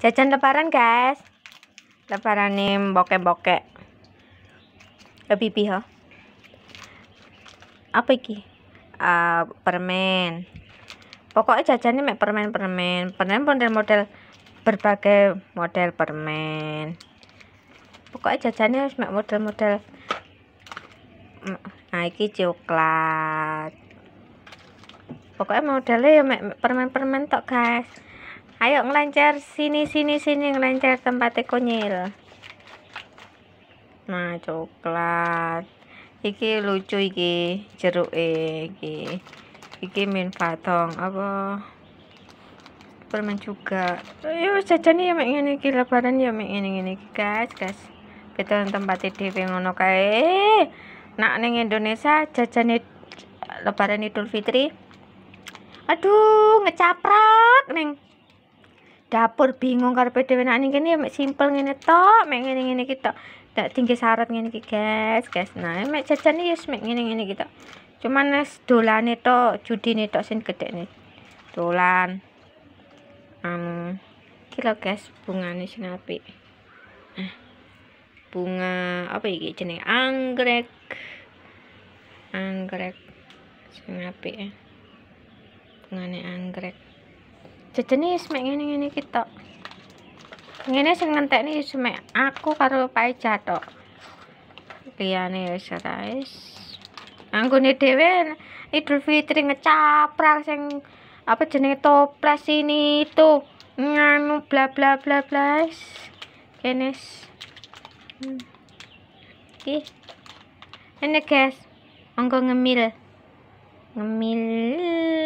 jajan lebaran guys lebaran ini boke-boke lebih pipi apa ini uh, ah, permen pokoknya jajannya mek permen-permen permen model-model berbagai model permen pokoknya jajannya harus mek model-model nah ini coklat pokoknya modelnya ya mek permen-permen tok guys ayo ngelancar sini sini sini ngelancar tempat konyil nah coklat iki lucu iki jeruk iki iki min fatong apa permen juga ayo jajan ya mek ngene iki lebaran ya mek ngene ngene guys guys betul tempat TV ngono kae eh, nak ning Indonesia jajane lebaran Idul Fitri aduh ngecaprak neng dapur bingung karepe PDW nek ini gini ya simpel ngene tok mek ngene gini iki tok tinggi syarat ngene kita, guys guys nah mek jajan iki wis mek ngene-ngene iki cuman cuman wis itu judi judine tok gede nih, dolan anu um, kilo lho guys bungane sing eh, bunga apa iki jenis anggrek anggrek sing apik ya. bungane anggrek jenis mek ngene ini kita ini sing nih mek aku karo Paeja tok liane ya ora wis anggone dhewe Idul Fitri ngecaprak sing apa jenenge toples ini itu nganu bla bla bla bla kene hmm. ini guys anggo ngemil ngemil